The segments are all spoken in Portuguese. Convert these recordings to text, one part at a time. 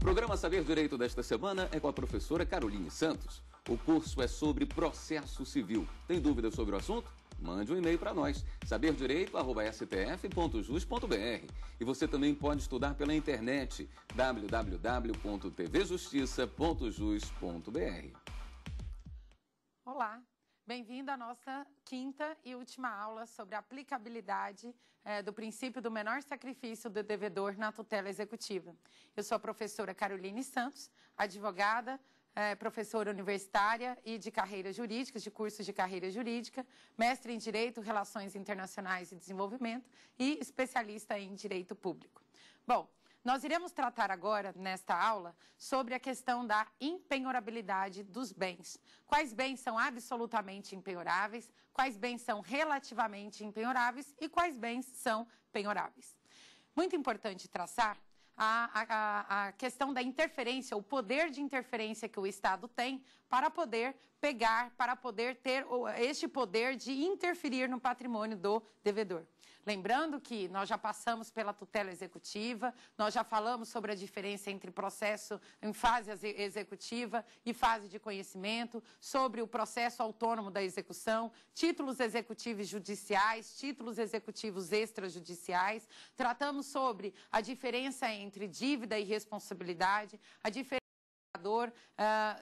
O programa Saber Direito desta semana é com a professora Caroline Santos. O curso é sobre processo civil. Tem dúvidas sobre o assunto? Mande um e-mail para nós, saberdireito.stf.jus.br. E você também pode estudar pela internet, www.tvjustiça.jus.br. Olá, Bem-vindo à nossa quinta e última aula sobre a aplicabilidade eh, do princípio do menor sacrifício do devedor na tutela executiva. Eu sou a professora Caroline Santos, advogada, eh, professora universitária e de carreira jurídica, de cursos de carreira jurídica, mestre em Direito, Relações Internacionais e Desenvolvimento e especialista em Direito Público. Bom, nós iremos tratar agora, nesta aula, sobre a questão da impenhorabilidade dos bens. Quais bens são absolutamente impenhoráveis, quais bens são relativamente impenhoráveis e quais bens são penhoráveis. Muito importante traçar a, a, a, questão da interferência, o poder de interferência que o Estado tem para poder pegar, para poder ter este poder de interferir no patrimônio do devedor. Lembrando que nós já passamos pela tutela executiva, nós já falamos sobre a diferença entre processo em fase executiva e fase de conhecimento, sobre o processo autônomo da execução, títulos executivos judiciais, títulos executivos extrajudiciais. Tratamos sobre a diferença entre dívida e responsabilidade, a diferença Uh,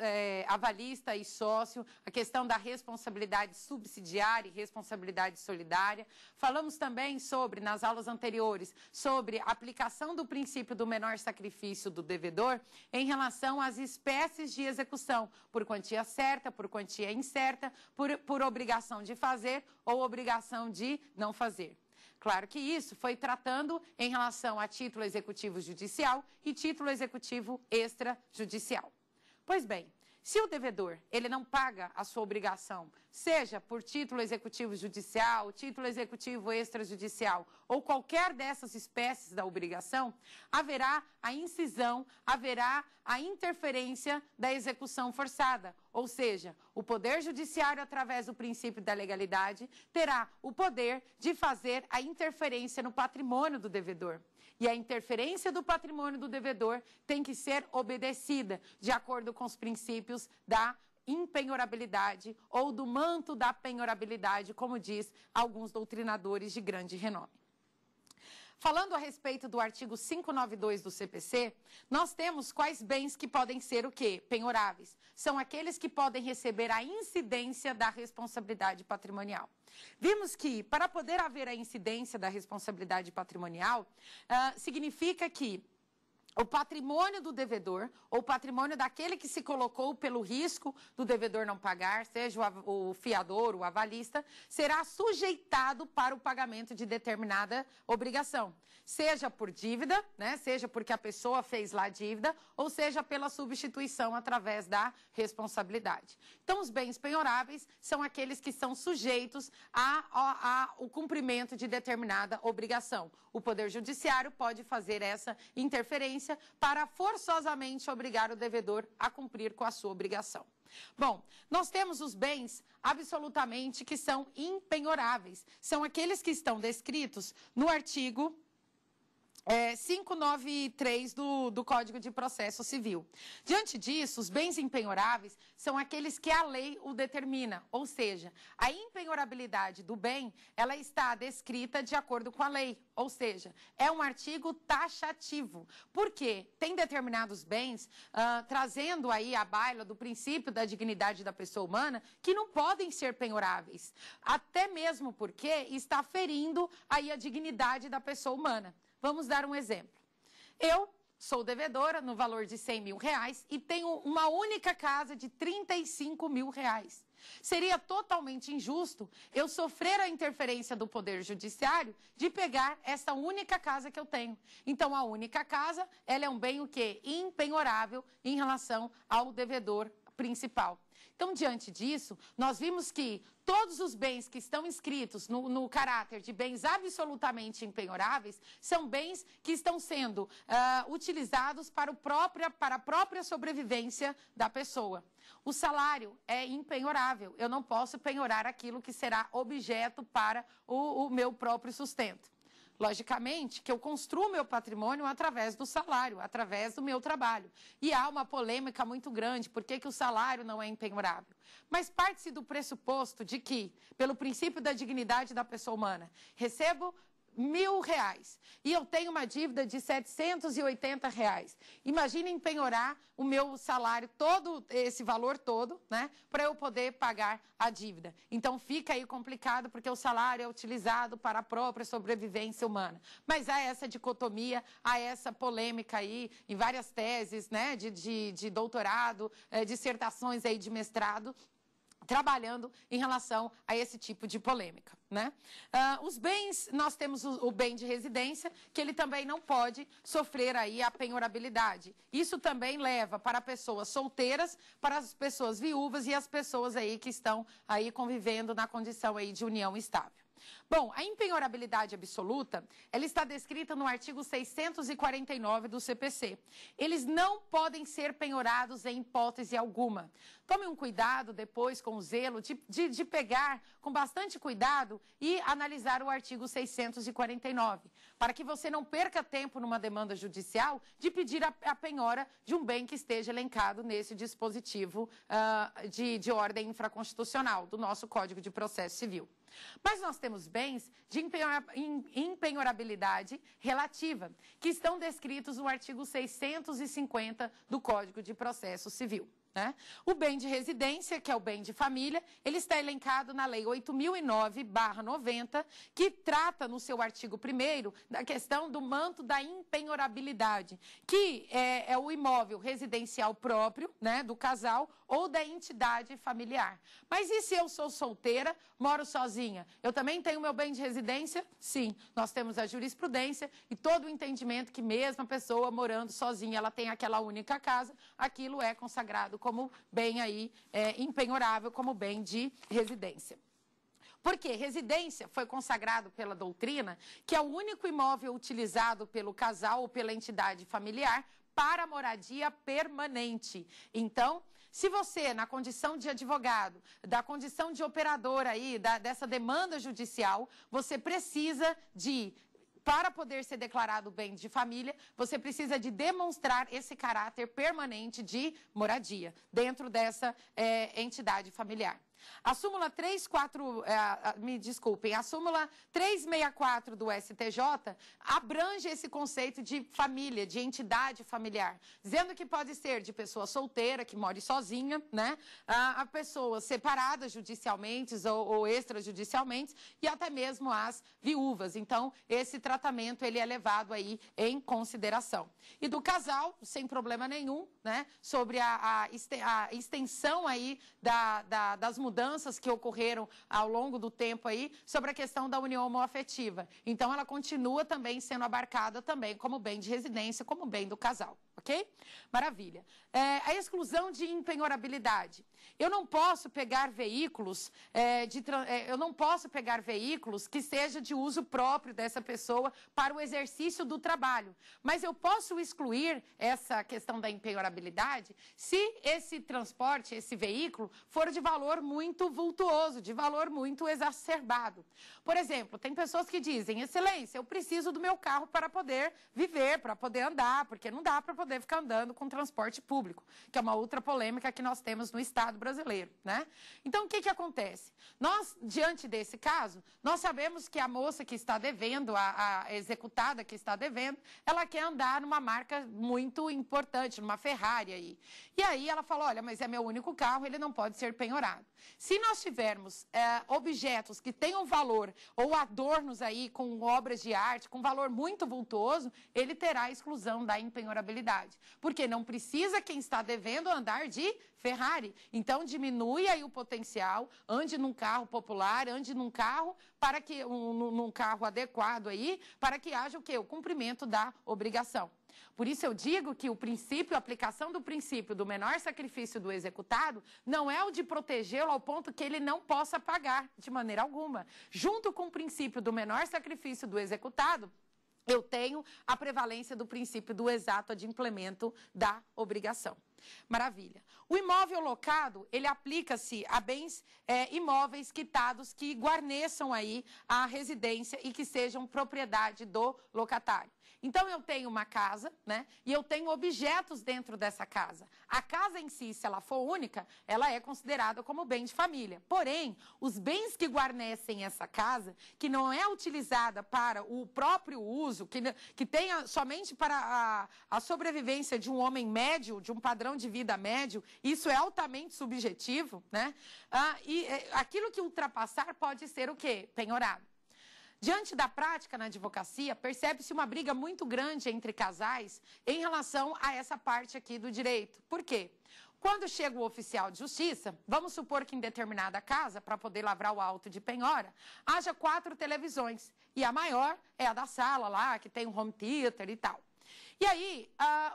é, avalista e sócio, a questão da responsabilidade subsidiária e responsabilidade solidária. Falamos também sobre, nas aulas anteriores, sobre a aplicação do princípio do menor sacrifício do devedor em relação às espécies de execução, por quantia certa, por quantia incerta, por, por obrigação de fazer ou obrigação de não fazer. Claro que isso foi tratando em relação a título executivo judicial e título executivo extrajudicial. Pois bem, se o devedor ele não paga a sua obrigação, seja por título executivo judicial, título executivo extrajudicial ou qualquer dessas espécies da obrigação, haverá a incisão, haverá a interferência da execução forçada, ou seja, o Poder Judiciário, através do princípio da legalidade, terá o poder de fazer a interferência no patrimônio do devedor. E a interferência do patrimônio do devedor tem que ser obedecida de acordo com os princípios da impenhorabilidade ou do manto da penhorabilidade, como diz alguns doutrinadores de grande renome. Falando a respeito do artigo 592 do CPC, nós temos quais bens que podem ser o quê? Penhoráveis. São aqueles que podem receber a incidência da responsabilidade patrimonial. Vimos que, para poder haver a incidência da responsabilidade patrimonial, uh, significa que o patrimônio do devedor ou o patrimônio daquele que se colocou pelo risco do devedor não pagar, seja o, fiador, o avalista, será sujeitado para o pagamento de determinada obrigação, seja por dívida, né, seja porque a pessoa fez lá dívida, ou seja pela substituição através da responsabilidade. Então, os bens penhoráveis são aqueles que são sujeitos ao cumprimento de determinada obrigação. O Poder Judiciário pode fazer essa interferência para forçosamente obrigar o devedor a cumprir com a sua obrigação. Bom, nós temos os bens absolutamente que são impenhoráveis. São aqueles que estão descritos no artigo é, 593 do, do Código de Processo Civil. Diante disso, os bens empenhoráveis são aqueles que a lei o determina, ou seja, a empenhorabilidade do bem, ela está descrita de acordo com a lei, ou seja, é um artigo taxativo, porque tem determinados bens, uh, trazendo aí a baila do princípio da dignidade da pessoa humana, que não podem ser penhoráveis, até mesmo porque está ferindo aí a dignidade da pessoa humana. Vamos dar um exemplo. Eu sou devedora no valor de 100 mil reais e tenho uma única casa de 35 mil reais. Seria totalmente injusto eu sofrer a interferência do Poder Judiciário de pegar essa única casa que eu tenho. Então, a única casa, ela é um bem o quê? Impenhorável em relação ao devedor principal. Então, diante disso, nós vimos que todos os bens que estão inscritos no, no caráter de bens absolutamente empenhoráveis são bens que estão sendo uh, utilizados para, o própria, para a própria sobrevivência da pessoa. O salário é empenhorável, eu não posso penhorar aquilo que será objeto para o, o meu próprio sustento. Logicamente que eu construo meu patrimônio através do salário, através do meu trabalho. E há uma polêmica muito grande, por que, que o salário não é impenhorável? Mas parte-se do pressuposto de que, pelo princípio da dignidade da pessoa humana, recebo mil reais e eu tenho uma dívida de 780 reais. imagine empenhorar o meu salário, todo esse valor todo, né, para eu poder pagar a dívida. Então fica aí complicado porque o salário é utilizado para a própria sobrevivência humana. Mas há essa dicotomia, há essa polêmica aí em várias teses, né, de, de, de doutorado, eh, dissertações aí de mestrado trabalhando em relação a esse tipo de polêmica. Né? Uh, os bens, nós temos o, o, bem de residência, que ele também não pode sofrer aí a penhorabilidade. Isso também leva para pessoas solteiras, para as pessoas viúvas e as pessoas aí que estão aí convivendo na condição aí de união estável. Bom, a impenhorabilidade absoluta, ela está descrita no artigo 649 do CPC. Eles não podem ser penhorados em hipótese alguma. Tome um cuidado depois com o zelo de, de, de pegar com bastante cuidado e analisar o artigo 649, para que você não perca tempo numa demanda judicial de pedir a, a penhora de um bem que esteja elencado nesse dispositivo uh, de, de ordem infraconstitucional do nosso Código de Processo Civil. Mas nós temos bem bens de empenhorabilidade relativa, que estão descritos no artigo 650 do Código de Processo Civil. Né? O bem de residência, que é o bem de família, ele está elencado na Lei 8.009-90, que trata no seu artigo 1 da questão do manto da impenhorabilidade, que é, é, o imóvel residencial próprio né, do casal ou da entidade familiar. Mas e se eu sou solteira, moro sozinha? Eu também tenho meu bem de residência? Sim, nós temos a jurisprudência e todo o entendimento que mesmo a pessoa morando sozinha, ela tem aquela única casa, aquilo é consagrado como como bem aí é, impenhorável, como bem de residência. Porque residência foi consagrado pela doutrina que é o único imóvel utilizado pelo casal ou pela entidade familiar para moradia permanente. Então, se você, na condição de advogado, da condição de operador aí, da, dessa demanda judicial, você precisa de para poder ser declarado bem de família, você precisa de demonstrar esse caráter permanente de moradia dentro dessa é, entidade familiar. A súmula 34, eh, é, me desculpem, a súmula 364 do STJ abrange esse conceito de família, de entidade familiar, dizendo que pode ser de pessoa solteira, que mora sozinha, né, a, a pessoas separadas judicialmente ou, ou extrajudicialmente e até mesmo as viúvas. Então, esse tratamento ele é levado aí em consideração. E do casal, sem problema nenhum, né, sobre a, a extensão aí da, da, das mulheres mudanças que ocorreram ao longo do tempo aí sobre a questão da união homoafetiva. Então, ela continua também sendo abarcada também como bem de residência, como bem do casal. Ok? Maravilha. É, a exclusão de empenhorabilidade. Eu não posso pegar veículos é, de, é, eu não posso pegar veículos que seja de uso próprio dessa pessoa para o exercício do trabalho. Mas eu posso excluir essa questão da empenhorabilidade se esse transporte, esse veículo, for de valor muito vultuoso, de valor muito exacerbado. Por exemplo, tem pessoas que dizem, excelência, eu preciso do meu carro para poder viver, para poder andar, porque não dá para poder poder ficar andando com transporte público, que é uma outra polêmica que nós temos no Estado brasileiro, né? Então, o que, que acontece? Nós, diante desse caso, nós sabemos que a moça que está devendo, a, a executada que está devendo, ela quer andar numa marca muito importante, numa Ferrari aí. E aí ela fala, olha, mas é meu único carro, ele não pode ser penhorado. Se nós tivermos é, objetos que tenham valor ou adornos aí com obras de arte, com valor muito vultuoso, ele terá exclusão da impenhorabilidade. Porque não precisa quem está devendo andar de Ferrari. Então diminui aí o potencial, ande num carro popular, ande num carro para que um, num carro adequado aí, para que haja o que o cumprimento da obrigação. Por isso eu digo que o princípio, a aplicação do princípio do menor sacrifício do executado não é o de protegê-lo ao ponto que ele não possa pagar de maneira alguma. Junto com o princípio do menor sacrifício do executado, eu tenho a prevalência do princípio do exato de implemento da obrigação. Maravilha. O imóvel locado, ele aplica-se a bens é, imóveis quitados que guarneçam aí a residência e que sejam propriedade do locatário. Então eu tenho uma casa, né? E eu tenho objetos dentro dessa casa. A casa em si, se ela for única, ela é considerada como bem de família. Porém, os bens que guarnecem essa casa, que não é utilizada para o próprio uso, que, que tenha somente para a, a sobrevivência de um homem médio, de um padrão de vida médio, isso é altamente subjetivo, né? Ah, e é, aquilo que ultrapassar pode ser o quê? Penhorado. Diante da prática na advocacia, percebe-se uma briga muito grande entre casais em relação a essa parte aqui do direito. Por quê? Quando chega o oficial de justiça, vamos supor que em determinada casa, para poder lavrar o auto de penhora, haja quatro televisões. E a maior é a da sala lá, que tem um home theater e tal. E aí,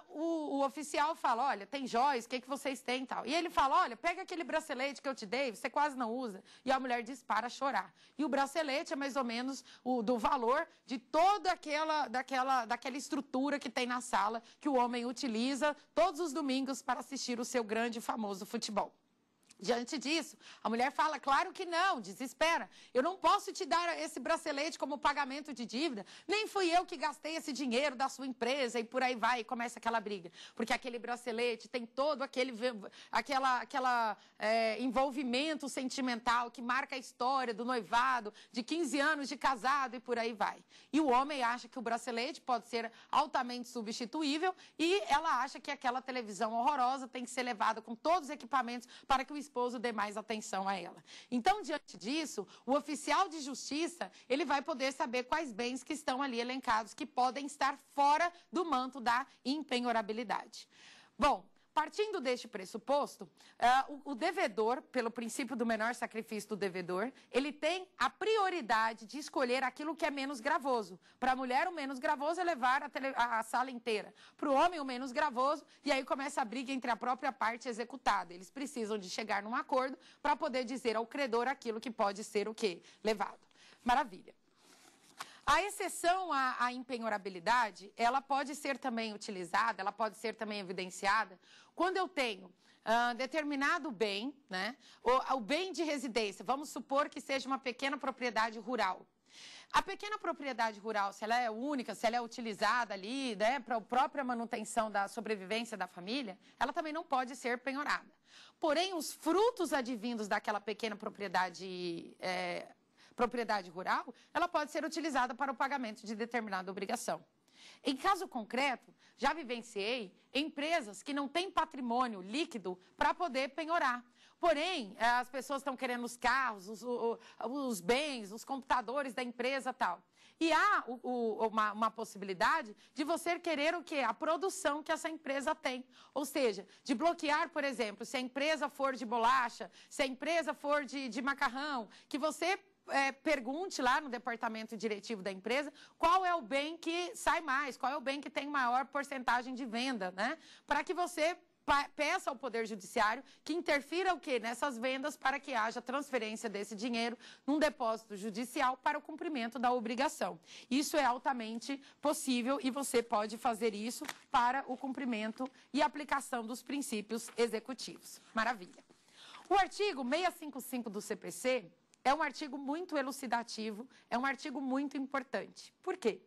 o, o, oficial fala: olha, tem joias, o que, que vocês têm e tal. E ele fala: olha, pega aquele bracelete que eu te dei, você quase não usa. E a mulher diz: para chorar. E o bracelete é mais ou menos o do valor de toda aquela, daquela, daquela estrutura que tem na sala que o homem utiliza todos os domingos para assistir o seu grande e famoso futebol. Diante disso, a mulher fala: claro que não, desespera. Eu não posso te dar esse bracelete como pagamento de dívida, nem fui eu que gastei esse dinheiro da sua empresa e por aí vai e começa aquela briga. Porque aquele bracelete tem todo aquele aquela, aquela é, envolvimento sentimental que marca a história do noivado, de 15 anos de casado e por aí vai. E o homem acha que o bracelete pode ser altamente substituível e ela acha que aquela televisão horrorosa tem que ser levada com todos os equipamentos para que o esposo dê mais atenção a ela. Então, diante disso, o oficial de justiça, ele vai poder saber quais bens que estão ali elencados que podem estar fora do manto da impenhorabilidade. Bom, Partindo deste pressuposto, uh, o, o, devedor, pelo princípio do menor sacrifício do devedor, ele tem a prioridade de escolher aquilo que é menos gravoso. Para a mulher, o menos gravoso é levar a, tele, a, a sala inteira. Para o homem, o menos gravoso, e aí começa a briga entre a própria parte executada. Eles precisam de chegar num acordo para poder dizer ao credor aquilo que pode ser o quê? Levado. Maravilha. A exceção à, à, empenhorabilidade, ela pode ser também utilizada, ela pode ser também evidenciada quando eu tenho uh, determinado bem, né? O, o bem de residência, vamos supor que seja uma pequena propriedade rural. A pequena propriedade rural, se ela é única, se ela é utilizada ali, né, para a própria manutenção da sobrevivência da família, ela também não pode ser penhorada. Porém, os frutos advindos daquela pequena propriedade é, propriedade rural, ela pode ser utilizada para o pagamento de determinada obrigação. Em caso concreto, já vivenciei empresas que não têm patrimônio líquido para poder penhorar. Porém, eh, as pessoas estão querendo os carros, os, os, bens, os computadores da empresa tal. E há o, o, uma, uma, possibilidade de você querer o quê? A produção que essa empresa tem. Ou seja, de bloquear, por exemplo, se a empresa for de bolacha, se a empresa for de, de macarrão, que você é, pergunte lá no departamento diretivo da empresa qual é o bem que sai mais, qual é o bem que tem maior porcentagem de venda, né? Para que você peça ao Poder Judiciário que interfira o quê? Nessas vendas para que haja transferência desse dinheiro num depósito judicial para o cumprimento da obrigação. Isso é altamente possível e você pode fazer isso para o cumprimento e aplicação dos princípios executivos. Maravilha. O artigo 655 do CPC é um artigo muito elucidativo, é um artigo muito importante. Por quê?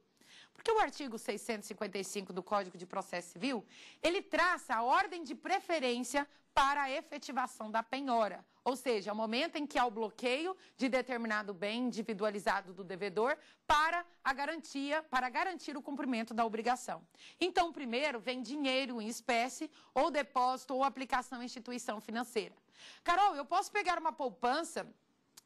Porque o artigo 655 do Código de Processo Civil, ele traça a ordem de preferência para a efetivação da penhora, ou seja, é o momento em que há o bloqueio de determinado bem individualizado do devedor para a garantia, para garantir o cumprimento da obrigação. Então, primeiro vem dinheiro em espécie, ou depósito, ou aplicação em instituição financeira. Carol, eu posso pegar uma poupança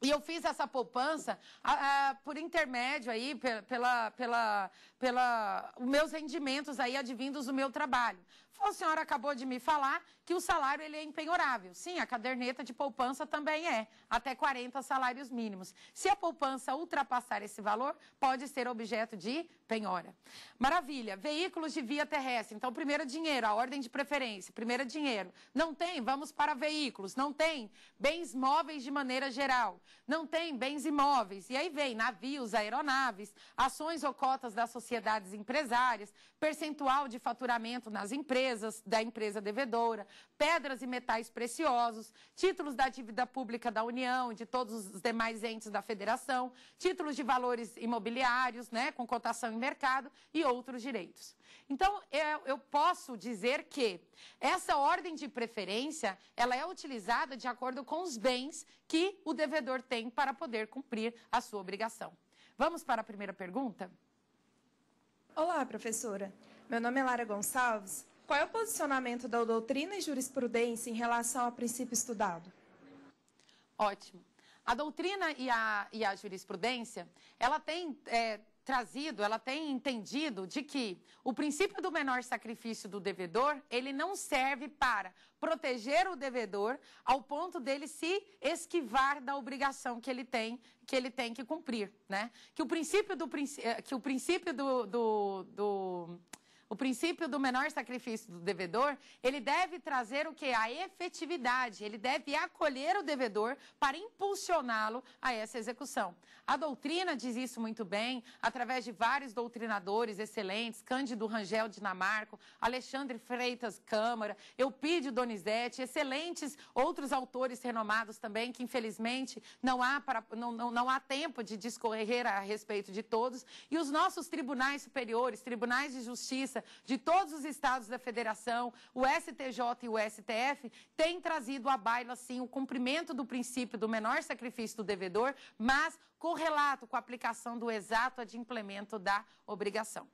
e eu fiz essa poupança a, a, por intermédio aí, pela, pela, pela, pela, meus rendimentos aí advindos do meu trabalho. A senhora acabou de me falar que o salário ele é empenhorável. Sim, a caderneta de poupança também é, até 40 salários mínimos. Se a poupança ultrapassar esse valor, pode ser objeto de penhora. Maravilha. Veículos de via terrestre. Então, primeiro dinheiro, a ordem de preferência. Primeiro dinheiro. Não tem? Vamos para veículos. Não tem? Bens móveis de maneira geral. Não tem? Bens imóveis. E aí vem navios, aeronaves, ações ou cotas das sociedades empresárias, percentual de faturamento nas empresas empresas da empresa devedora, pedras e metais preciosos, títulos da dívida pública da União, de todos os demais entes da federação, títulos de valores imobiliários, né, com cotação em mercado e outros direitos. Então, eu, é, eu posso dizer que essa ordem de preferência, ela é utilizada de acordo com os bens que o devedor tem para poder cumprir a sua obrigação. Vamos para a primeira pergunta? Olá, professora. Meu nome é Lara Gonçalves qual é o posicionamento da doutrina e jurisprudência em relação ao princípio estudado? Ótimo. A doutrina e a, e a jurisprudência, ela tem é, trazido, ela tem entendido de que o princípio do menor sacrifício do devedor, ele não serve para proteger o devedor ao ponto dele se esquivar da obrigação que ele tem que ele tem que cumprir, né? Que o princípio do eh, que o princípio do, do, do o princípio do menor sacrifício do devedor, ele deve trazer o que? A efetividade. Ele deve acolher o devedor para impulsioná-lo a essa execução. A doutrina diz isso muito bem, através de vários doutrinadores excelentes, Cândido Rangel Dinamarco, Alexandre Freitas Câmara, Eupídio Donizete, excelentes outros autores renomados também, que infelizmente não há, para, não, não, não há tempo de discorrer a respeito de todos. E os nossos tribunais superiores, tribunais de justiça, Justiça de todos os estados da federação, o STJ e o STF, têm trazido à baila, sim, o cumprimento do princípio do menor sacrifício do devedor, mas correlato com a aplicação do exato adimplemento da obrigação.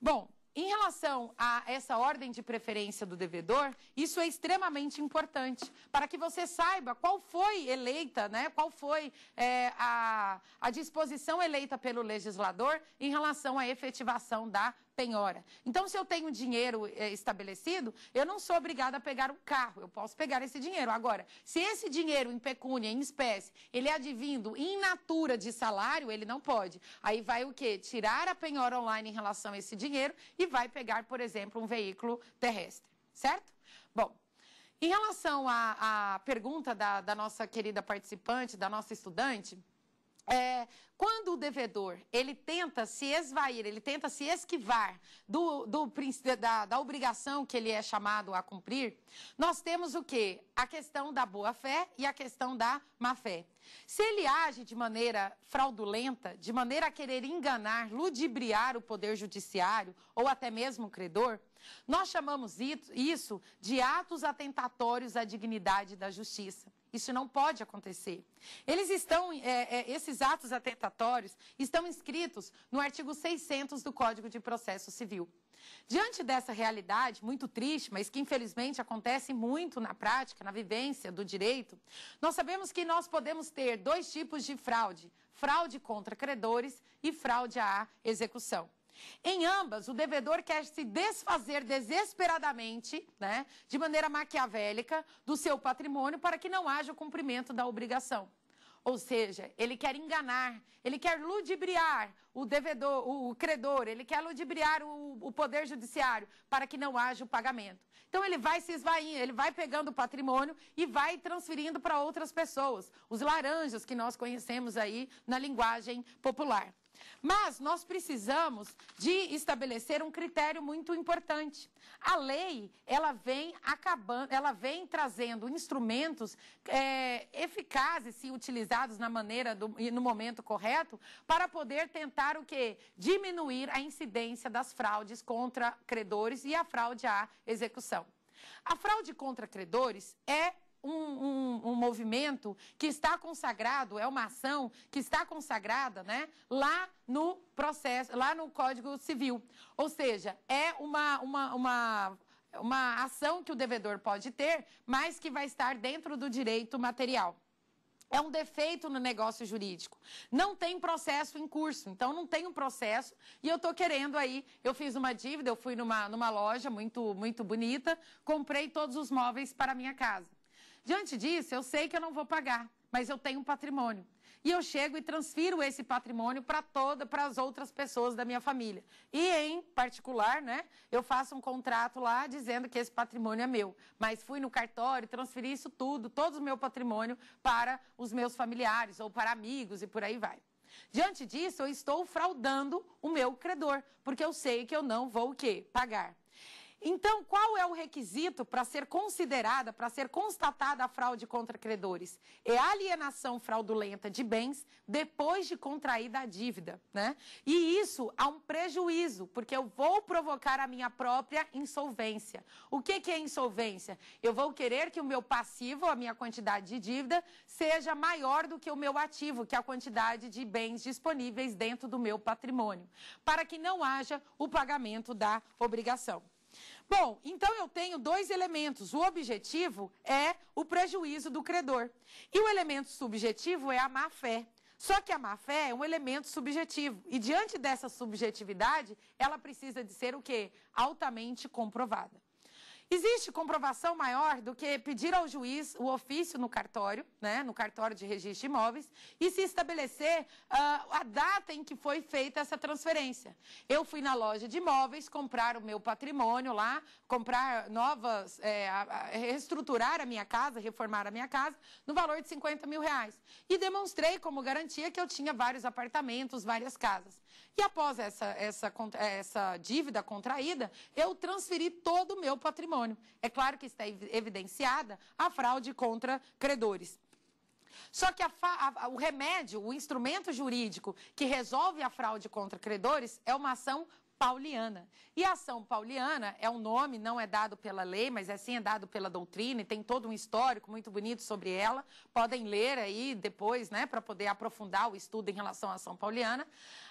Bom, em relação a essa ordem de preferência do devedor, isso é extremamente importante para que você saiba qual foi eleita, né, qual foi é, a, a disposição eleita pelo legislador em relação à efetivação da penhora. Então, se eu tenho dinheiro é, estabelecido, eu não sou obrigada a pegar um carro, eu posso pegar esse dinheiro. Agora, se esse dinheiro em pecúnia, em espécie, ele é advindo in natura de salário, ele não pode. Aí vai o quê? Tirar a penhora online em relação a esse dinheiro e vai pegar, por exemplo, um veículo terrestre, certo? Bom, em relação à, à pergunta da, da nossa querida participante, da nossa estudante, é, quando o devedor ele tenta se esvair, ele tenta se esquivar do, do da, da, obrigação que ele é chamado a cumprir, nós temos o que? A questão da boa-fé e a questão da má-fé. Se ele age de maneira fraudulenta, de maneira a querer enganar, ludibriar o poder judiciário ou até mesmo o credor, nós chamamos isso de atos atentatórios à dignidade da justiça. Isso não pode acontecer. Eles estão, é, é, esses atos atentatórios estão inscritos no artigo 600 do Código de Processo Civil. Diante dessa realidade, muito triste, mas que infelizmente acontece muito na prática, na vivência do direito, nós sabemos que nós podemos ter dois tipos de fraude: fraude contra credores e fraude à execução. Em ambas, o devedor quer se desfazer desesperadamente, né, de maneira maquiavélica, do seu patrimônio para que não haja o cumprimento da obrigação. Ou seja, ele quer enganar, ele quer ludibriar o devedor, o credor, ele quer ludibriar o, o poder judiciário para que não haja o pagamento. Então ele vai se esvaindo, ele vai pegando o patrimônio e vai transferindo para outras pessoas, os laranjas que nós conhecemos aí na linguagem popular. Mas nós precisamos de estabelecer um critério muito importante. A lei, ela vem acabando, ela vem trazendo instrumentos é, eficazes, se utilizados na maneira e no momento correto, para poder tentar o que Diminuir a incidência das fraudes contra credores e a fraude à execução. A fraude contra credores é um, um, um, movimento que está consagrado, é uma ação que está consagrada, né, lá no processo, lá no Código Civil. Ou seja, é uma, uma, uma, uma ação que o devedor pode ter, mas que vai estar dentro do direito material. É um defeito no negócio jurídico. Não tem processo em curso, então não tem um processo. E eu estou querendo aí, eu fiz uma dívida, eu fui numa, numa loja muito, muito bonita, comprei todos os móveis para a minha casa. Diante disso, eu sei que eu não vou pagar, mas eu tenho um patrimônio. E eu chego e transfiro esse patrimônio para toda, para as outras pessoas da minha família. E em particular, né, eu faço um contrato lá dizendo que esse patrimônio é meu. Mas fui no cartório, transferi isso tudo, todo o meu patrimônio para os meus familiares ou para amigos e por aí vai. Diante disso, eu estou fraudando o meu credor, porque eu sei que eu não vou o quê? Pagar. Então, qual é o requisito para ser considerada, para ser constatada a fraude contra credores? É alienação fraudulenta de bens depois de contraída a dívida, né? E isso há um prejuízo, porque eu vou provocar a minha própria insolvência. O que, que é insolvência? Eu vou querer que o meu passivo, a minha quantidade de dívida, seja maior do que o meu ativo, que é a quantidade de bens disponíveis dentro do meu patrimônio, para que não haja o pagamento da obrigação. Bom, então eu tenho dois elementos. O objetivo é o prejuízo do credor. E o elemento subjetivo é a má-fé. Só que a má-fé é um elemento subjetivo. E diante dessa subjetividade, ela precisa de ser o quê? Altamente comprovada. Existe comprovação maior do que pedir ao juiz o ofício no cartório, né, no cartório de registro de imóveis, e se estabelecer uh, a data em que foi feita essa transferência. Eu fui na loja de imóveis comprar o meu patrimônio lá, comprar novas, é, reestruturar a minha casa, reformar a minha casa, no valor de 50 mil reais. E demonstrei como garantia que eu tinha vários apartamentos, várias casas. E após essa, essa, eh, essa dívida contraída, eu transferi todo o meu patrimônio. É claro que está evidenciada a fraude contra credores. Só que a, a, o remédio, o instrumento jurídico que resolve a fraude contra credores é uma ação pauliana. E a ação pauliana é um nome, não é dado pela lei, mas é sim é dado pela doutrina e tem todo um histórico muito bonito sobre ela. Podem ler aí depois, né, para poder aprofundar o estudo em relação à ação pauliana.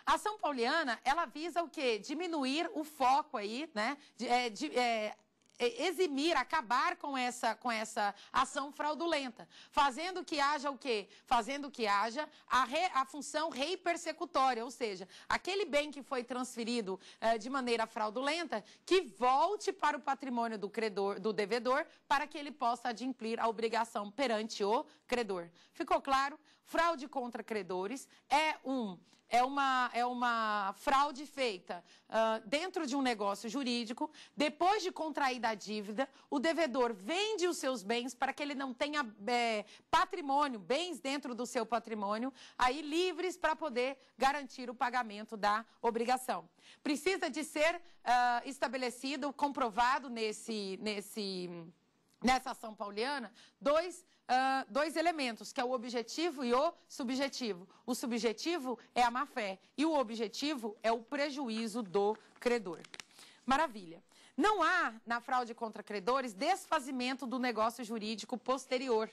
A ação pauliana, ela visa o quê? Diminuir o foco aí, né, de, é, de, é, é, eximir, acabar com essa, com essa ação fraudulenta, fazendo que haja o quê? Fazendo que haja a, re, a função rei persecutória, ou seja, aquele bem que foi transferido eh, de maneira fraudulenta, que volte para o patrimônio do credor, do devedor, para que ele possa adimplir a obrigação perante o credor. Ficou claro? Fraude contra credores é um é uma, é uma fraude feita uh, dentro de um negócio jurídico. Depois de contraída a dívida, o devedor vende os seus bens para que ele não tenha é, patrimônio, bens dentro do seu patrimônio, aí livres para poder garantir o pagamento da obrigação. Precisa de ser uh, estabelecido, comprovado nesse, nesse, nessa ação pauliana, dois uh, dois elementos, que é o objetivo e o subjetivo. O subjetivo é a má-fé e o objetivo é o prejuízo do credor. Maravilha. Não há, na fraude contra credores, desfazimento do negócio jurídico posterior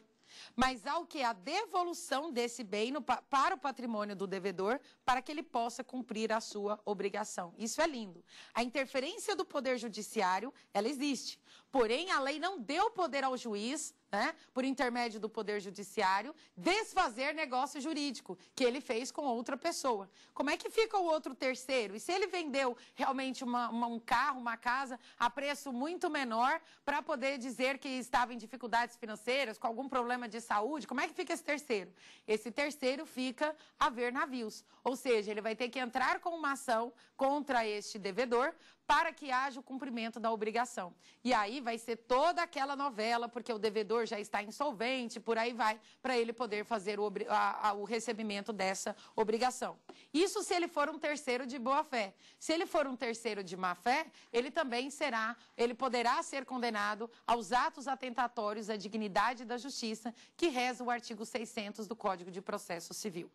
mas há o que a devolução desse bem no, para o patrimônio do devedor, para que ele possa cumprir a sua obrigação. Isso é lindo. A interferência do poder judiciário, ela existe. Porém, a lei não deu poder ao juiz, né, por intermédio do Poder Judiciário, desfazer negócio jurídico que ele fez com outra pessoa. Como é que fica o outro terceiro? E se ele vendeu realmente uma, uma, um carro, uma casa, a preço muito menor, para poder dizer que estava em dificuldades financeiras, com algum problema de saúde, como é que fica esse terceiro? Esse terceiro fica a ver navios. Ou seja, ele vai ter que entrar com uma ação contra este devedor para que haja o cumprimento da obrigação. E aí vai ser toda aquela novela, porque o devedor já está insolvente, por aí vai, para ele poder fazer o, a, a, o, recebimento dessa obrigação. Isso se ele for um terceiro de boa fé. Se ele for um terceiro de má fé, ele também será, ele poderá ser condenado aos atos atentatórios à dignidade da justiça, que reza o artigo 600 do Código de Processo Civil.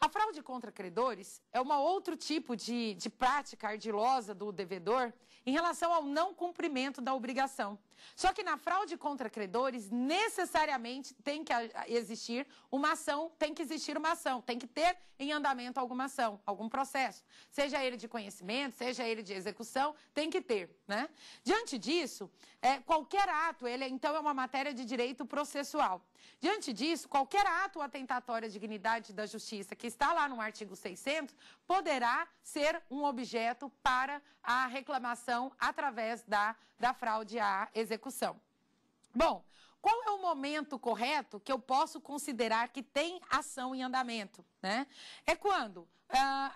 A fraude contra credores é um outro tipo de, de prática ardilosa do devedor em relação ao não cumprimento da obrigação. Só que na fraude contra credores, necessariamente tem que existir uma ação, tem que existir uma ação, tem que ter em andamento alguma ação, algum processo. Seja ele de conhecimento, seja ele de execução, tem que ter. Né? Diante disso, é, qualquer ato, ele então é uma matéria de direito processual. Diante disso, qualquer ato atentatório à dignidade da justiça, que está lá no artigo 600, poderá ser um objeto para a reclamação através da, da fraude à execução execução. Bom, qual é o momento correto que eu posso considerar que tem ação em andamento? Né? É quando uh,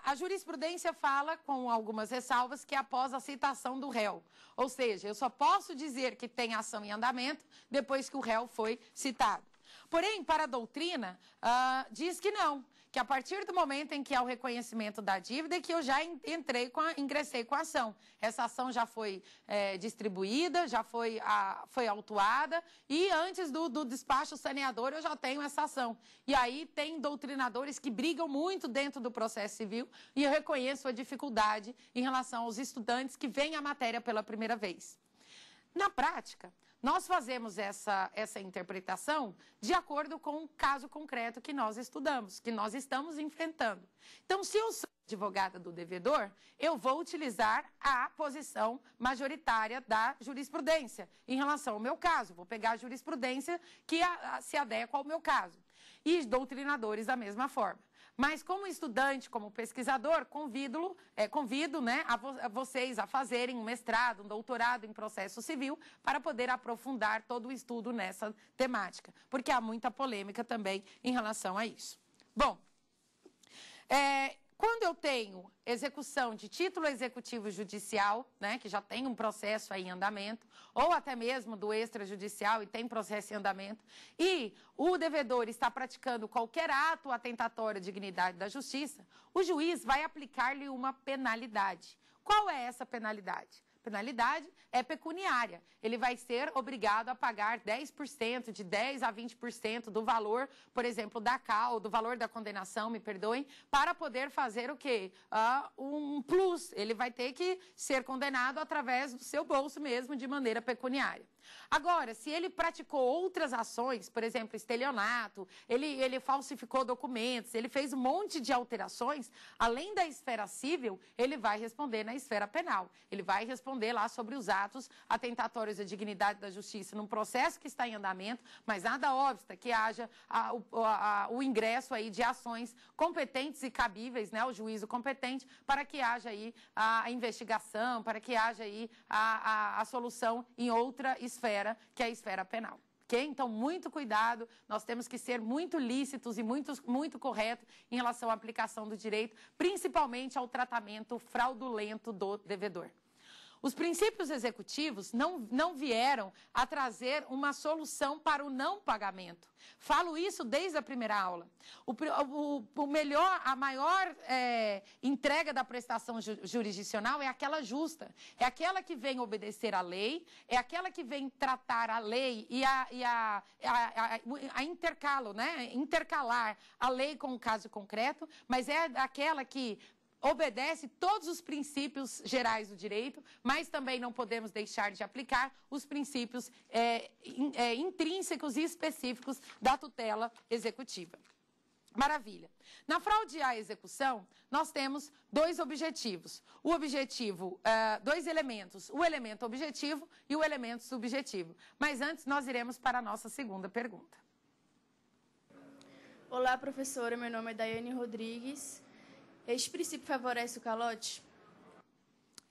a jurisprudência fala, com algumas ressalvas, que é após a citação do réu. Ou seja, eu só posso dizer que tem ação em andamento depois que o réu foi citado. Porém, para a doutrina, uh, diz que não que a partir do momento em que há o reconhecimento da dívida, é que eu já entrei com a, ingressei com a ação. Essa ação já foi é, distribuída, já foi, a, foi autuada e antes do, do despacho saneador eu já tenho essa ação. E aí tem doutrinadores que brigam muito dentro do processo civil e eu reconheço a dificuldade em relação aos estudantes que veem a matéria pela primeira vez. Na prática, nós fazemos essa, essa interpretação de acordo com o caso concreto que nós estudamos, que nós estamos enfrentando. Então, se eu sou advogada do devedor, eu vou utilizar a posição majoritária da jurisprudência em relação ao meu caso. Vou pegar a jurisprudência que a, a, se adequa ao meu caso. E doutrinadores da mesma forma. Mas como estudante, como pesquisador, convido, é, convido né, a, vo a vocês a fazerem um mestrado, um doutorado em processo civil para poder aprofundar todo o estudo nessa temática, porque há muita polêmica também em relação a isso. Bom, é, quando eu tenho execução de título executivo judicial, né, que já tem um processo aí em andamento, ou até mesmo do extrajudicial e tem processo em andamento, e o devedor está praticando qualquer ato atentatório à dignidade da justiça, o juiz vai aplicar-lhe uma penalidade. Qual é essa penalidade? penalidade é pecuniária. Ele vai ser obrigado a pagar 10%, de 10% a 20% do valor, por exemplo, da CAL, do valor da condenação, me perdoem, para poder fazer o quê? Uh, um plus. Ele vai ter que ser condenado através do seu bolso mesmo, de maneira pecuniária. Agora, se ele praticou outras ações, por exemplo, estelionato, ele, ele falsificou documentos, ele fez um monte de alterações, além da esfera civil, ele vai responder na esfera penal. Ele vai responder lá sobre os atos atentatórios à dignidade da justiça num processo que está em andamento, mas nada obsta que haja a, a, o ingresso aí de ações competentes e cabíveis, né, o juízo competente, para que haja aí a investigação, para que haja aí a, a solução em outra esfera esfera, que é a esfera penal. Okay? Então, muito cuidado, nós temos que ser muito lícitos e muito, muito corretos em relação à aplicação do direito, principalmente ao tratamento fraudulento do devedor. Os princípios executivos não, não vieram a trazer uma solução para o não pagamento. Falo isso desde a primeira aula. O, o, o melhor, a maior é, entrega da prestação ju, jurisdicional é aquela justa. É aquela que vem obedecer à lei, é aquela que vem tratar a lei e a, e a, a, a, a intercalo, né? intercalar a lei com o caso concreto, mas é aquela que obedece todos os princípios gerais do direito, mas também não podemos deixar de aplicar os princípios é, é, intrínsecos e específicos da tutela executiva. Maravilha. Na fraude à execução, nós temos dois objetivos. O objetivo, uh, dois elementos, o elemento objetivo e o elemento subjetivo. Mas antes, nós iremos para a nossa segunda pergunta. Olá, professora. Meu nome é Daiane Rodrigues. Este princípio favorece o calote?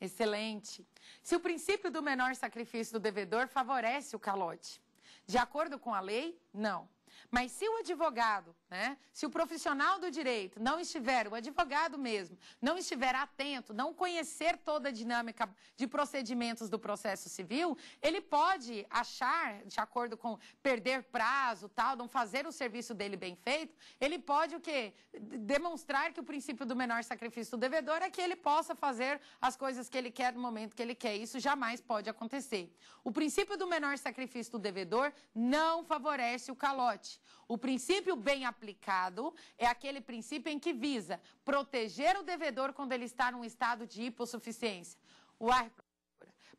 Excelente. Se o princípio do menor sacrifício do devedor favorece o calote, de acordo com a lei, não. Mas se o advogado né? Se o profissional do direito não estiver, o advogado mesmo, não estiver atento, não conhecer toda a dinâmica de procedimentos do processo civil, ele pode achar, de acordo com perder prazo, tal, não fazer o serviço dele bem feito, ele pode o quê? Demonstrar que o princípio do menor sacrifício do devedor é que ele possa fazer as coisas que ele quer no momento que ele quer. Isso jamais pode acontecer. O princípio do menor sacrifício do devedor não favorece o calote. O princípio bem aplicado aplicado é aquele princípio em que visa proteger o devedor quando ele está num estado de hipossuficiência. O ar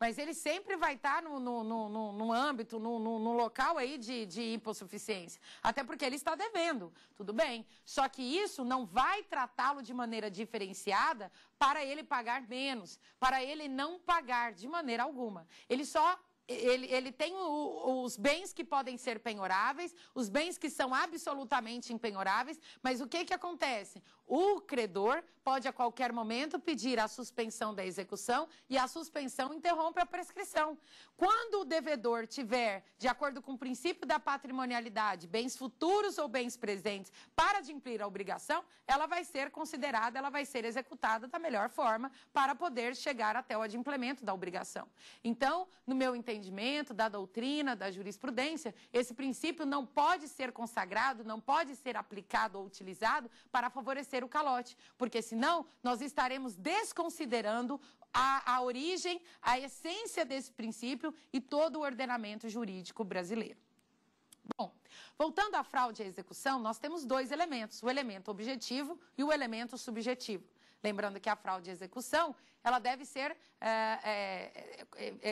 mas ele sempre vai estar tá no, no, no, no âmbito, no, no, no, local aí de, de hipossuficiência. Até porque ele está devendo, tudo bem. Só que isso não vai tratá-lo de maneira diferenciada para ele pagar menos, para ele não pagar de maneira alguma. Ele só ele, ele tem o, os bens que podem ser penhoráveis, os bens que são absolutamente impenhoráveis, mas o que, que acontece? O credor pode a qualquer momento pedir a suspensão da execução e a suspensão interrompe a prescrição. Quando o devedor tiver, de acordo com o princípio da patrimonialidade, bens futuros ou bens presentes para adimplir a obrigação, ela vai ser considerada, ela vai ser executada da melhor forma para poder chegar até o adimplemento da obrigação. Então, no meu entendimento, entendimento, da doutrina, da jurisprudência, esse princípio não pode ser consagrado, não pode ser aplicado ou utilizado para favorecer o calote, porque senão nós estaremos desconsiderando a, a origem, a essência desse princípio e todo o ordenamento jurídico brasileiro. Bom, voltando à fraude e à execução, nós temos dois elementos, o elemento objetivo e o elemento subjetivo. Lembrando que a fraude de execução, ela deve ser é,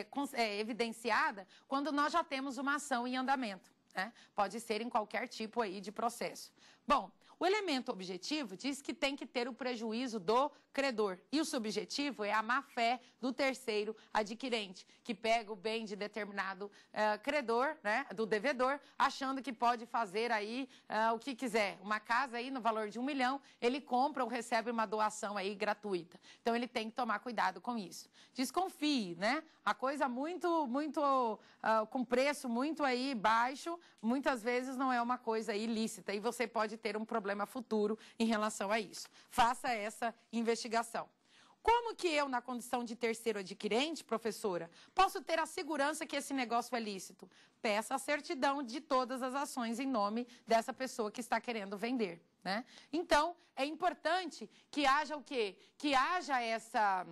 é, é, evidenciada quando nós já temos uma ação em andamento. Né? Pode ser em qualquer tipo aí de processo. Bom, o elemento objetivo diz que tem que ter o prejuízo do credor. E o subjetivo é a má-fé do terceiro adquirente, que pega o bem de determinado eh, credor, né, do devedor, achando que pode fazer aí eh, o que quiser. Uma casa aí no valor de um milhão, ele compra ou recebe uma doação aí gratuita. Então, ele tem que tomar cuidado com isso. Desconfie, né? A coisa muito, muito, uh, com preço muito aí baixo, muitas vezes não é uma coisa ilícita e você pode ter um problema futuro em relação a isso. Faça essa investigação investigação. Como que eu, na condição de terceiro adquirente, professora, posso ter a segurança que esse negócio é lícito? Peça a certidão de todas as ações em nome dessa pessoa que está querendo vender. Né? Então, é importante que haja o quê? Que haja essa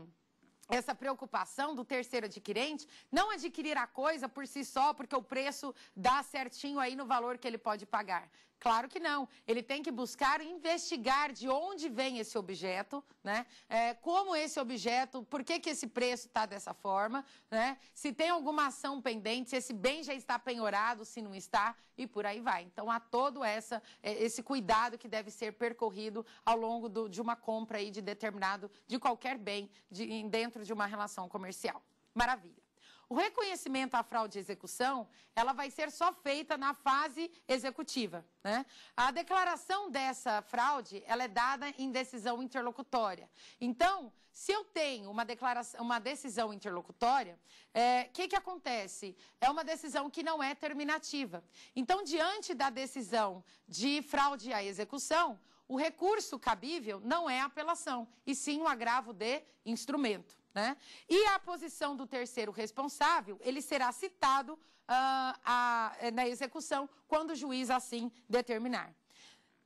essa preocupação do terceiro adquirente, não adquirir a coisa por si só, porque o preço dá certinho aí no valor que ele pode pagar. Claro que não. Ele tem que buscar investigar de onde vem esse objeto, né? É, como esse objeto, por que, que esse preço está dessa forma, né? Se tem alguma ação pendente, se esse bem já está penhorado, se não está, e por aí vai. Então há todo essa, é, esse cuidado que deve ser percorrido ao longo do, de uma compra aí de determinado, de qualquer bem de, dentro de uma relação comercial. Maravilha. O reconhecimento à fraude e execução, ela vai ser só feita na fase executiva. Né? A declaração dessa fraude, ela é dada em decisão interlocutória. Então, se eu tenho uma, declaração, uma decisão interlocutória, o é, que, que acontece? É uma decisão que não é terminativa. Então, diante da decisão de fraude à execução, o recurso cabível não é apelação, e sim o agravo de instrumento. Né? E a posição do terceiro responsável, ele será citado uh, a, eh, na execução quando o juiz assim determinar.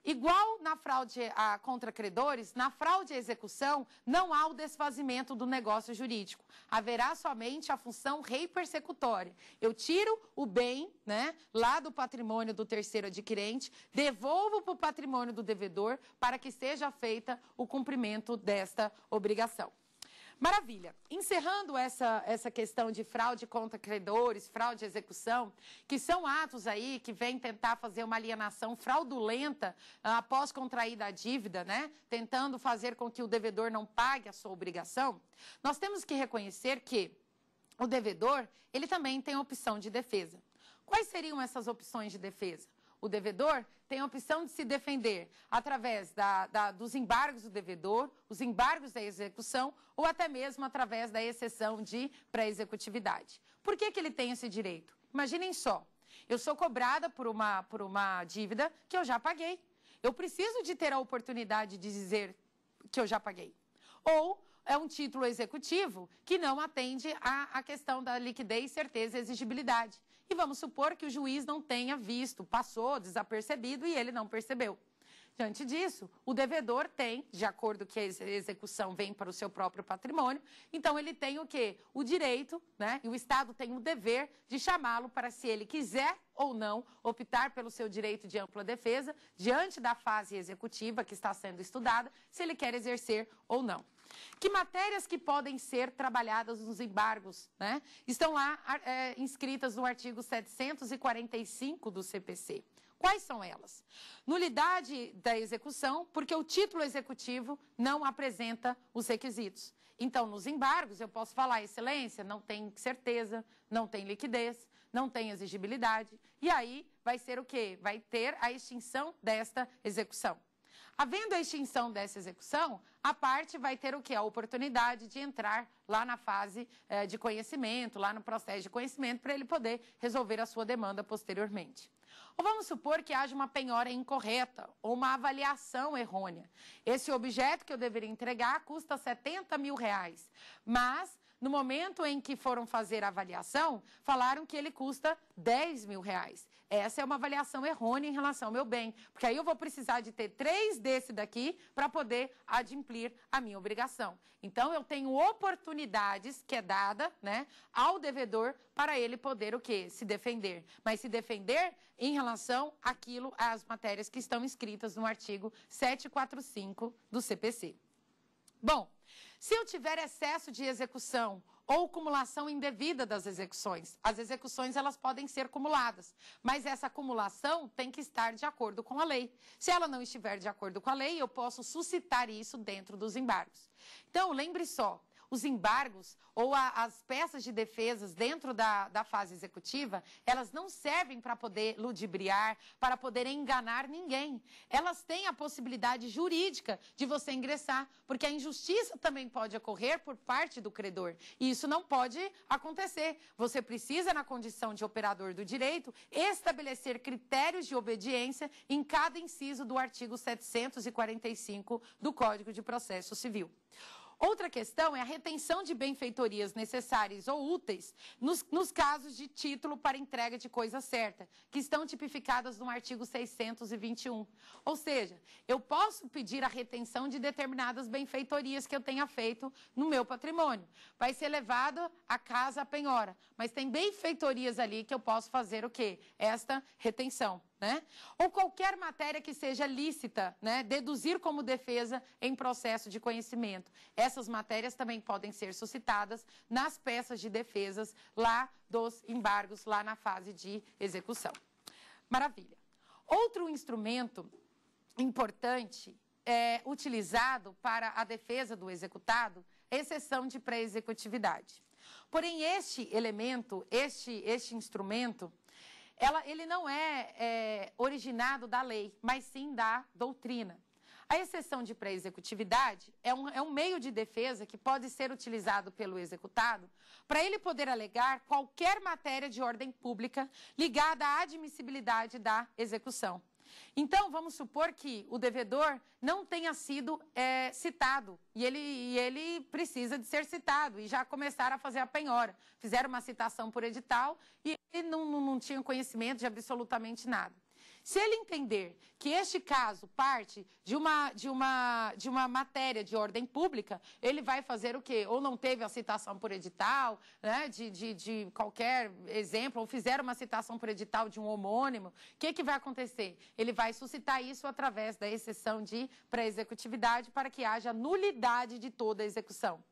Igual na fraude a, contra credores, na fraude à execução não há o desfazimento do negócio jurídico. Haverá somente a função rei persecutória. Eu tiro o bem né, lá do patrimônio do terceiro adquirente, devolvo para o patrimônio do devedor para que seja feita o cumprimento desta obrigação. Maravilha. Encerrando essa, essa questão de fraude contra credores, fraude e execução, que são atos aí que vêm tentar fazer uma alienação fraudulenta ah, após contraída a dívida, né? Tentando fazer com que o devedor não pague a sua obrigação. Nós temos que reconhecer que o devedor, ele também tem opção de defesa. Quais seriam essas opções de defesa? O devedor tem a opção de se defender através da, da, dos embargos do devedor, os embargos da execução ou até mesmo através da exceção de pré-executividade. Por que, que ele tem esse direito? Imaginem só, eu sou cobrada por uma, por uma dívida que eu já paguei. Eu preciso de ter a oportunidade de dizer que eu já paguei. Ou é um título executivo que não atende à, questão da liquidez, certeza e exigibilidade. E vamos supor que o juiz não tenha visto, passou desapercebido e ele não percebeu. Diante disso, o devedor tem, de acordo que a execução vem para o seu próprio patrimônio, então ele tem o quê? O direito, né? E o Estado tem o dever de chamá-lo para, se ele quiser ou não, optar pelo seu direito de ampla defesa, diante da fase executiva que está sendo estudada, se ele quer exercer ou não. Que matérias que podem ser trabalhadas nos embargos né, estão lá é, inscritas no artigo 745 do CPC. Quais são elas? Nulidade da execução, porque o título executivo não apresenta os requisitos. Então, nos embargos, eu posso falar, excelência, não tem certeza, não tem liquidez, não tem exigibilidade. E aí vai ser o quê? Vai ter a extinção desta execução. Havendo a extinção dessa execução, a parte vai ter o que? A oportunidade de entrar lá na fase eh, de conhecimento, lá no processo de conhecimento, para ele poder resolver a sua demanda posteriormente. Ou vamos supor que haja uma penhora incorreta ou uma avaliação errônea. Esse objeto que eu deveria entregar custa 70 mil reais, mas no momento em que foram fazer a avaliação, falaram que ele custa 10 mil reais. Essa é uma avaliação errônea em relação ao meu bem, porque aí eu vou precisar de ter três desse daqui para poder adimplir a minha obrigação. Então, eu tenho oportunidades que é dada né, ao devedor para ele poder o quê? Se defender. Mas se defender em relação àquilo, às matérias que estão escritas no artigo 745 do CPC. Bom, se eu tiver excesso de execução ou acumulação indevida das execuções. As execuções elas podem ser acumuladas, mas essa acumulação tem que estar de acordo com a lei. Se ela não estiver de acordo com a lei, eu posso suscitar isso dentro dos embargos. Então, lembre só, os embargos ou a, as peças de defesas dentro da, da fase executiva, elas não servem para poder ludibriar, para poder enganar ninguém. Elas têm a possibilidade jurídica de você ingressar, porque a injustiça também pode ocorrer por parte do credor. E isso não pode acontecer. Você precisa, na condição de operador do direito, estabelecer critérios de obediência em cada inciso do artigo 745 do Código de Processo Civil. Outra questão é a retenção de benfeitorias necessárias ou úteis nos, nos casos de título para entrega de coisa certa, que estão tipificadas no artigo 621. Ou seja, eu posso pedir a retenção de determinadas benfeitorias que eu tenha feito no meu patrimônio. Vai ser levado a casa a penhora, mas tem benfeitorias ali que eu posso fazer o quê? Esta retenção né? Ou qualquer matéria que seja lícita, né? Deduzir como defesa em processo de conhecimento. Essas matérias também podem ser suscitadas nas peças de defesas lá dos embargos, lá na fase de execução. Maravilha. Outro instrumento importante é, utilizado para a defesa do executado é exceção de pré-executividade. Porém, este elemento, este, este instrumento, ela, ele não é, é originado da lei, mas sim da doutrina. A exceção de pré-executividade é um, é um meio de defesa que pode ser utilizado pelo executado para ele poder alegar qualquer matéria de ordem pública ligada à admissibilidade da execução. Então, vamos supor que o devedor não tenha sido é, citado e ele, e ele precisa de ser citado e já começaram a fazer a penhora. Fizeram uma citação por edital e ele não, não, não tinha conhecimento de absolutamente nada. Se ele entender que este caso parte de uma, de uma, de uma matéria de ordem pública, ele vai fazer o quê? Ou não teve a citação por edital, né, de, de, de qualquer exemplo, ou fizeram uma citação por edital de um homônimo. O que, que vai acontecer? Ele vai suscitar isso através da exceção de pré-executividade para que haja nulidade de toda a execução.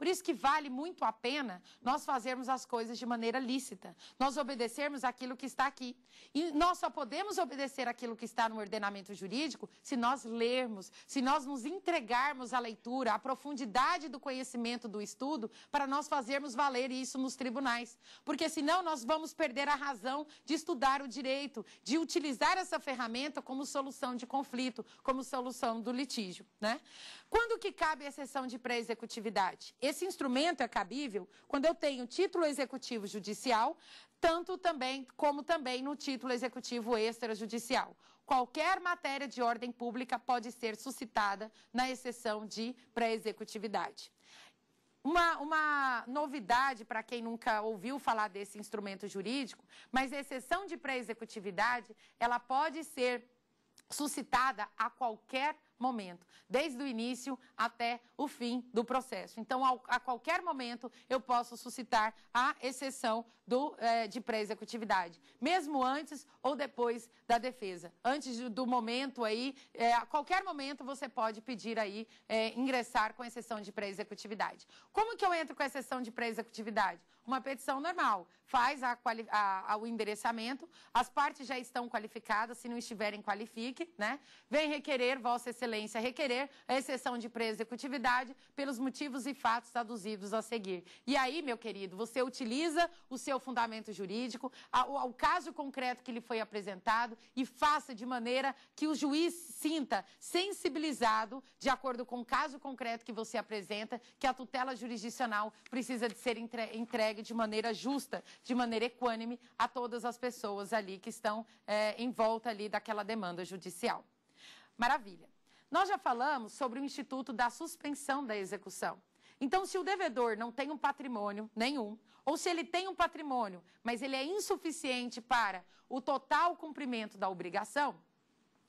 Por isso que vale muito a pena nós fazermos as coisas de maneira lícita, nós obedecermos aquilo que está aqui. E nós só podemos obedecer aquilo que está no ordenamento jurídico se nós lermos, se nós nos entregarmos à leitura, à profundidade do conhecimento, do estudo, para nós fazermos valer isso nos tribunais. Porque senão nós vamos perder a razão de estudar o direito, de utilizar essa ferramenta como solução de conflito, como solução do litígio. Né? Quando que cabe a exceção de pré-executividade? Esse instrumento é cabível quando eu tenho título executivo judicial, tanto também como também no título executivo extrajudicial. Qualquer matéria de ordem pública pode ser suscitada na exceção de pré-executividade. Uma, uma, novidade para quem nunca ouviu falar desse instrumento jurídico, mas a exceção de pré-executividade, ela pode ser suscitada a qualquer momento, desde o início até o fim do processo. Então, ao, a qualquer momento, eu posso suscitar a exceção do, é, de pré-executividade, mesmo antes ou depois da defesa. Antes do momento aí, é, a qualquer momento você pode pedir aí é, ingressar com exceção de pré-executividade. Como que eu entro com exceção de pré-executividade? Uma petição normal, faz a, a, a, o endereçamento, as partes já estão qualificadas, se não estiverem, qualifique, né? Vem requerer, Vossa Excelência, requerer a exceção de pré-executividade pelos motivos e fatos aduzidos a seguir. E aí, meu querido, você utiliza o seu o fundamento jurídico, ao, ao caso concreto que lhe foi apresentado e faça de maneira que o juiz sinta sensibilizado, de acordo com o caso concreto que você apresenta, que a tutela jurisdicional precisa de ser entre, entregue de maneira justa, de maneira equânime a todas as pessoas ali que estão é, em volta ali daquela demanda judicial. Maravilha. Nós já falamos sobre o Instituto da Suspensão da Execução. Então, se o devedor não tem um patrimônio nenhum, ou se ele tem um patrimônio, mas ele é insuficiente para o total cumprimento da obrigação,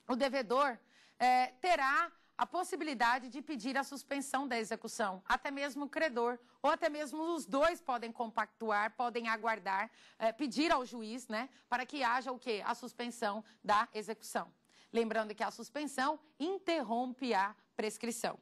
o devedor é, terá a possibilidade de pedir a suspensão da execução, até mesmo o credor, ou até mesmo os dois podem compactuar, podem aguardar, é, pedir ao juiz, né, para que haja o quê? A suspensão da execução. Lembrando que a suspensão interrompe a prescrição.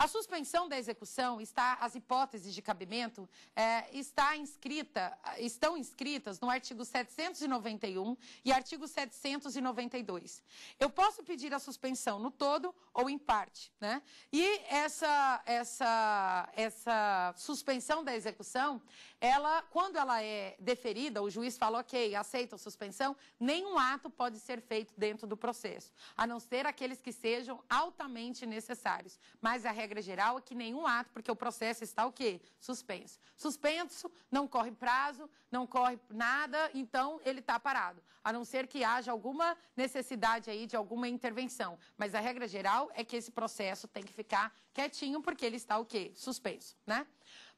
A suspensão da execução está, as hipóteses de cabimento é, está inscrita, estão inscritas no artigo 791 e artigo 792. Eu posso pedir a suspensão no todo ou em parte, né? E essa essa essa suspensão da execução, ela quando ela é deferida, o juiz fala ok, aceita a suspensão, nenhum ato pode ser feito dentro do processo, a não ser aqueles que sejam altamente necessários. Mas a regra regra geral é que nenhum ato, porque o processo está o quê? Suspenso. Suspenso, não corre prazo, não corre nada, então ele está parado. A não ser que haja alguma necessidade aí de alguma intervenção. Mas a regra geral é que esse processo tem que ficar quietinho, porque ele está o quê? Suspenso, né?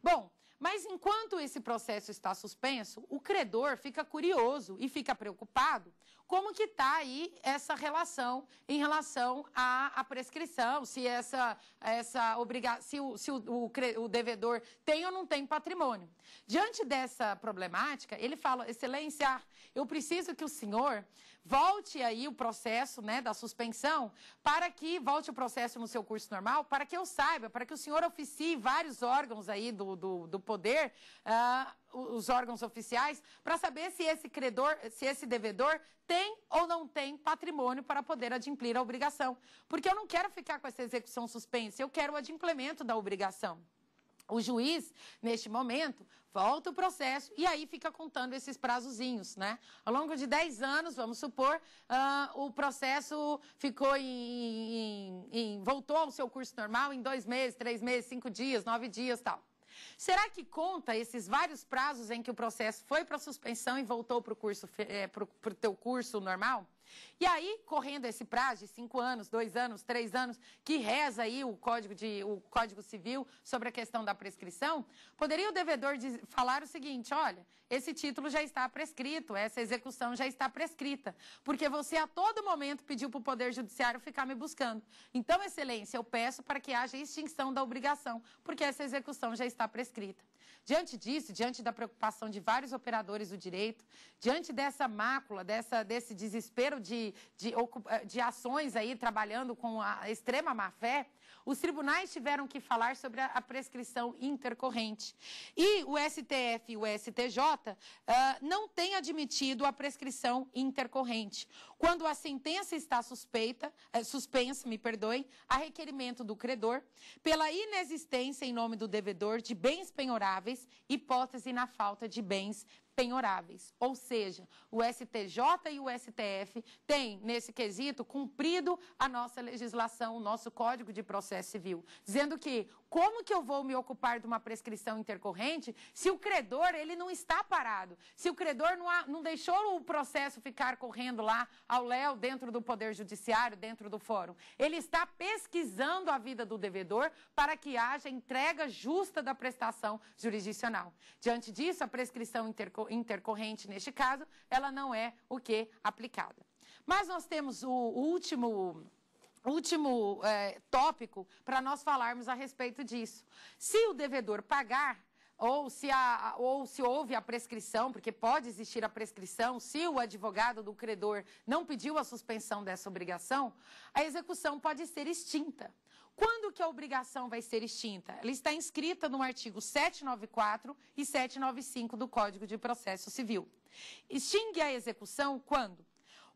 Bom, mas enquanto esse processo está suspenso, o credor fica curioso e fica preocupado como que está aí essa relação em relação à, à prescrição, se essa, essa obriga se, o, se o, o, o devedor tem ou não tem patrimônio. Diante dessa problemática, ele fala, excelência, eu preciso que o senhor volte aí o processo né, da suspensão para que volte o processo no seu curso normal, para que eu saiba, para que o senhor oficie vários órgãos aí do, do, do poder uh, os órgãos oficiais para saber se esse credor, se esse devedor tem ou não tem patrimônio para poder adimplir a obrigação. Porque eu não quero ficar com essa execução suspensa, eu quero o adimplemento da obrigação. O juiz, neste momento, volta o processo e aí fica contando esses prazozinhos, né? Ao longo de 10 anos, vamos supor, uh, o processo ficou em, em, em, voltou ao seu curso normal em dois meses, três meses, cinco dias, nove dias, tal. Será que conta esses vários prazos em que o processo foi para suspensão e voltou para o curso, é, para o teu curso normal? E aí, correndo esse prazo de cinco anos, dois anos, três anos, que reza aí o Código, de, o Código Civil sobre a questão da prescrição, poderia o devedor falar o seguinte: olha, esse título já está prescrito, essa execução já está prescrita, porque você a todo momento pediu para o Poder Judiciário ficar me buscando. Então, Excelência, eu peço para que haja extinção da obrigação, porque essa execução já está prescrita. Diante disso, diante da preocupação de vários operadores do direito, diante dessa mácula, dessa, desse desespero de, de, de ações aí trabalhando com a extrema má-fé, os tribunais tiveram que falar sobre a, prescrição intercorrente. E o STF e o STJ uh, ah, não têm admitido a prescrição intercorrente. Quando a sentença está suspeita, uh, suspensa, me perdoe, a requerimento do credor, pela inexistência em nome do devedor de bens penhoráveis, hipótese na falta de bens penhoráveis. Ou seja, o STJ e o STF têm, nesse quesito, cumprido a nossa legislação, o nosso Código de Processo Civil, dizendo que como que eu vou me ocupar de uma prescrição intercorrente se o credor ele não está parado, se o credor não, há, não deixou o processo ficar correndo lá ao léu dentro do Poder Judiciário, dentro do fórum. Ele está pesquisando a vida do devedor para que haja entrega justa da prestação jurisdicional. Diante disso, a prescrição intercorrente neste caso, ela não é o que aplicada. Mas nós temos o último último é, tópico para nós falarmos a respeito disso. Se o devedor pagar ou se, a, ou se houve a prescrição, porque pode existir a prescrição, se o advogado do credor não pediu a suspensão dessa obrigação, a execução pode ser extinta. Quando que a obrigação vai ser extinta? Ela está inscrita no artigo 794 e 795 do Código de Processo Civil. Extingue a execução quando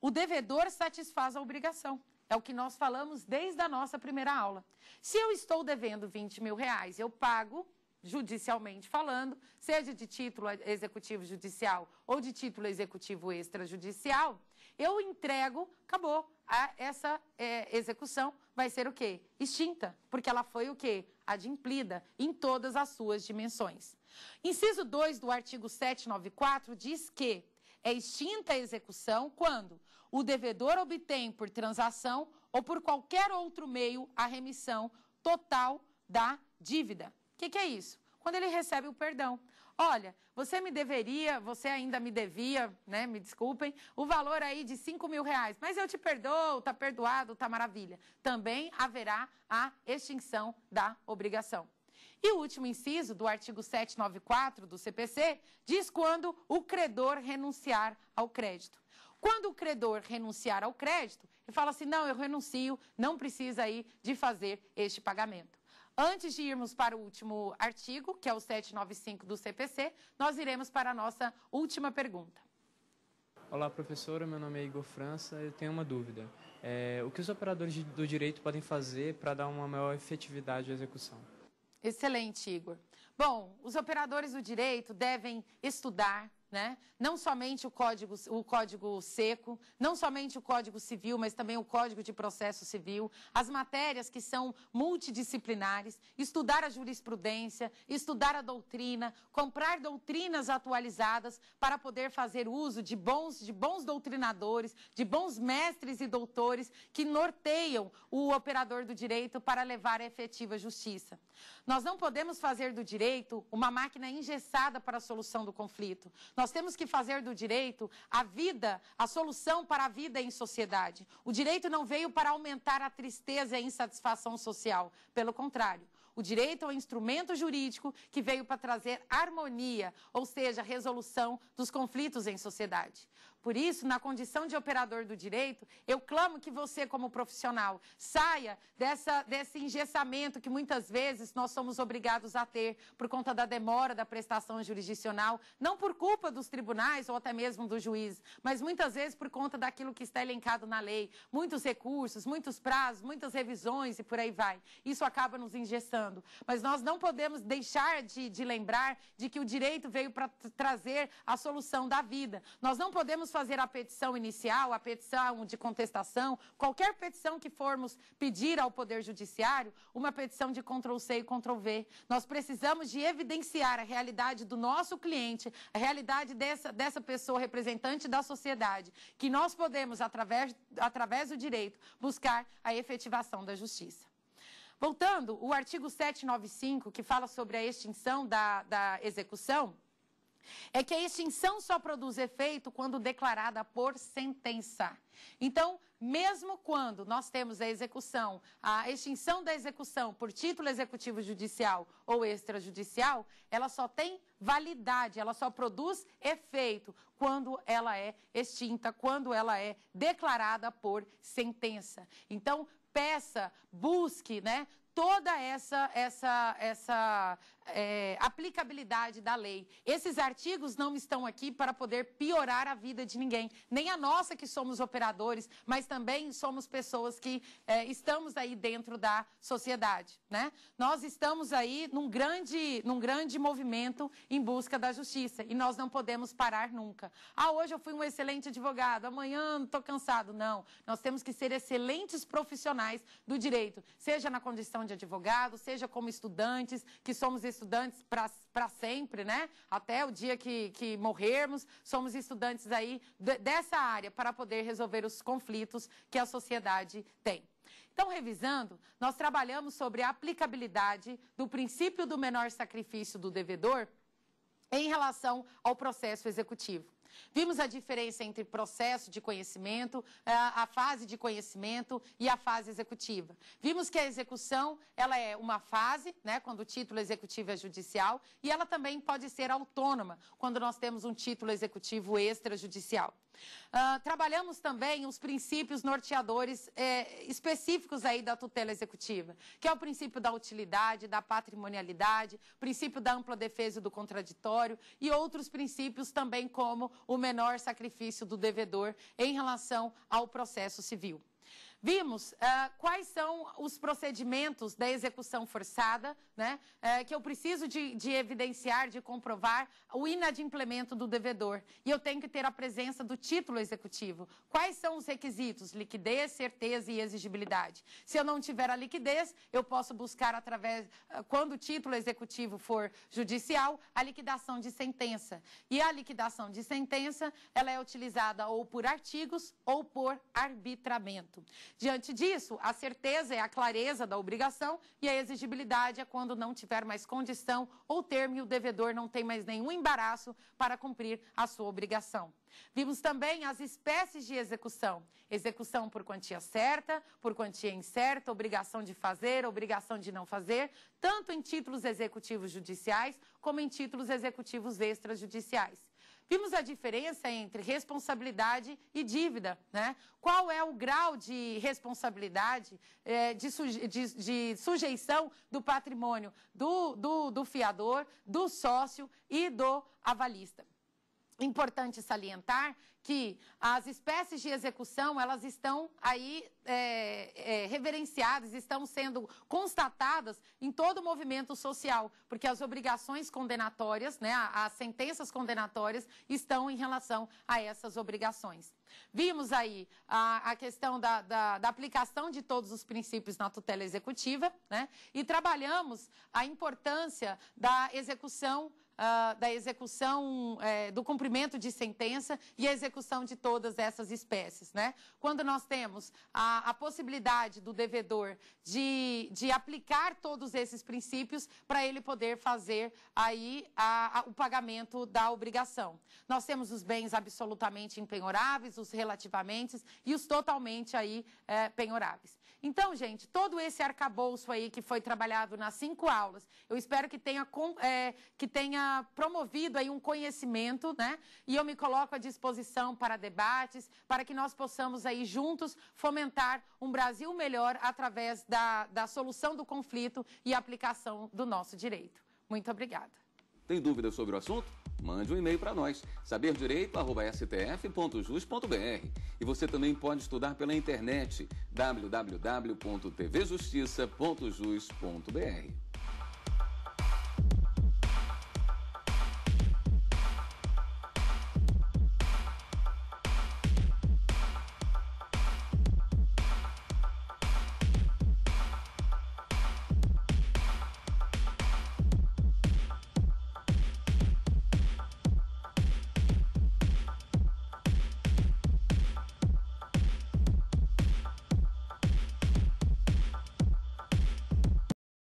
o devedor satisfaz a obrigação. É o que nós falamos desde a nossa primeira aula. Se eu estou devendo 20 mil reais, eu pago judicialmente falando, seja de título executivo judicial ou de título executivo extrajudicial, eu entrego, acabou, a essa é, execução vai ser o quê? Extinta, porque ela foi o quê? Adimplida em todas as suas dimensões. Inciso 2 do artigo 794 diz que é extinta a execução quando o devedor obtém por transação ou por qualquer outro meio a remissão total da dívida. O que, que é isso? Quando ele recebe o perdão. Olha, você me deveria, você ainda me devia, né? Me desculpem, o valor aí de 5 mil reais, mas eu te perdoo, tá perdoado, tá maravilha. Também haverá a extinção da obrigação. E o último inciso do artigo 794 do CPC diz quando o credor renunciar ao crédito. Quando o credor renunciar ao crédito, ele fala assim: não, eu renuncio, não precisa aí de fazer este pagamento. Antes de irmos para o último artigo, que é o 795 do CPC, nós iremos para a nossa última pergunta. Olá, professora. Meu nome é Igor França. Eu tenho uma dúvida. É, o que os operadores do direito podem fazer para dar uma maior efetividade à execução? Excelente, Igor. Bom, os operadores do direito devem estudar, né? Não somente o código, o código seco, não somente o código civil, mas também o código de processo civil, as matérias que são multidisciplinares, estudar a jurisprudência, estudar a doutrina, comprar doutrinas atualizadas para poder fazer uso de bons, de bons doutrinadores, de bons mestres e doutores que norteiam o operador do direito para levar a efetiva justiça. Nós não podemos fazer do direito uma máquina engessada para a solução do conflito. Nós temos que fazer do direito a vida, a solução para a vida em sociedade. O direito não veio para aumentar a tristeza e a insatisfação social. Pelo contrário, o direito é um instrumento jurídico que veio para trazer harmonia, ou seja, resolução dos conflitos em sociedade. Por isso, na condição de operador do direito, eu clamo que você, como profissional, saia dessa, desse engessamento que muitas vezes nós somos obrigados a ter por conta da demora da prestação jurisdicional, não por culpa dos tribunais ou até mesmo do juiz, mas muitas vezes por conta daquilo que está elencado na lei. Muitos recursos, muitos prazos, muitas revisões e por aí vai. Isso acaba nos engessando. Mas nós não podemos deixar de, de lembrar de que o direito veio para trazer a solução da vida. Nós não podemos fazer a petição inicial, a petição de contestação, qualquer petição que formos pedir ao Poder Judiciário, uma petição de Ctrl-C e Ctrl-V. Nós precisamos de evidenciar a realidade do nosso cliente, a realidade dessa, dessa pessoa representante da sociedade, que nós podemos, através, através do direito, buscar a efetivação da justiça. Voltando, o artigo 795, que fala sobre a extinção da, da execução, é que a extinção só produz efeito quando declarada por sentença. Então, mesmo quando nós temos a execução, a extinção da execução por título executivo judicial ou extrajudicial, ela só tem validade, ela só produz efeito quando ela é extinta, quando ela é declarada por sentença. Então, peça, busque, né, toda essa, essa, essa é, aplicabilidade da lei. Esses artigos não estão aqui para poder piorar a vida de ninguém, nem a nossa que somos operadores, mas também somos pessoas que é, estamos aí dentro da sociedade. Né? Nós estamos aí num grande, num grande movimento em busca da justiça e nós não podemos parar nunca. Ah, hoje eu fui um excelente advogado, amanhã estou cansado. Não, nós temos que ser excelentes profissionais do direito, seja na condição de advogados, seja como estudantes, que somos estudantes para sempre, né? Até o dia que, que morrermos, somos estudantes aí dessa área para poder resolver os conflitos que a sociedade tem. Então, revisando, nós trabalhamos sobre a aplicabilidade do princípio do menor sacrifício do devedor em relação ao processo executivo. Vimos a diferença entre processo de conhecimento, eh, a fase de conhecimento e a fase executiva. Vimos que a execução ela é uma fase, né, quando o título executivo é judicial, e ela também pode ser autônoma, quando nós temos um título executivo extrajudicial. Ah, trabalhamos também os princípios norteadores eh, específicos aí da tutela executiva, que é o princípio da utilidade, da patrimonialidade, princípio da ampla defesa do contraditório e outros princípios também como o menor sacrifício do devedor em relação ao processo civil. Vimos uh, quais são os procedimentos da execução forçada, né, uh, que eu preciso de, de, evidenciar, de comprovar o inadimplemento do devedor. E eu tenho que ter a presença do título executivo. Quais são os requisitos? Liquidez, certeza e exigibilidade. Se eu não tiver a liquidez, eu posso buscar através, uh, quando o título executivo for judicial, a liquidação de sentença. E a liquidação de sentença, ela é utilizada ou por artigos ou por arbitramento. Diante disso, a certeza é a clareza da obrigação e a exigibilidade é quando não tiver mais condição ou termo e o devedor não tem mais nenhum embaraço para cumprir a sua obrigação. Vimos também as espécies de execução: execução por quantia certa, por quantia incerta, obrigação de fazer, obrigação de não fazer, tanto em títulos executivos judiciais como em títulos executivos extrajudiciais. Vimos a diferença entre responsabilidade e dívida, né? Qual é o grau de responsabilidade, é, de, suje, de, de, sujeição do patrimônio do, do, do fiador, do sócio e do avalista importante salientar que as espécies de execução elas estão aí é, é, reverenciadas, estão sendo constatadas em todo o movimento social, porque as obrigações condenatórias, né, as sentenças condenatórias estão em relação a essas obrigações. Vimos aí a, a questão da, da, da, aplicação de todos os princípios na tutela executiva, né? E trabalhamos a importância da execução uh, da execução, é, do cumprimento de sentença e a execução de todas essas espécies. Né? Quando nós temos a, a possibilidade do devedor de, de aplicar todos esses princípios para ele poder fazer aí a, a, o pagamento da obrigação. Nós temos os bens absolutamente impenhoráveis, os relativamente e os totalmente aí, é, penhoráveis. Então, gente, todo esse arcabouço aí que foi trabalhado nas cinco aulas, eu espero que tenha, é, que tenha promovido aí um conhecimento, né? E eu me coloco à disposição para debates, para que nós possamos aí juntos fomentar um Brasil melhor através da, da solução do conflito e aplicação do nosso direito. Muito obrigada. Tem dúvidas sobre o assunto? Mande um e-mail para nós, saberdireito.stf.jus.br. E você também pode estudar pela internet www.tvjustiça.jus.br.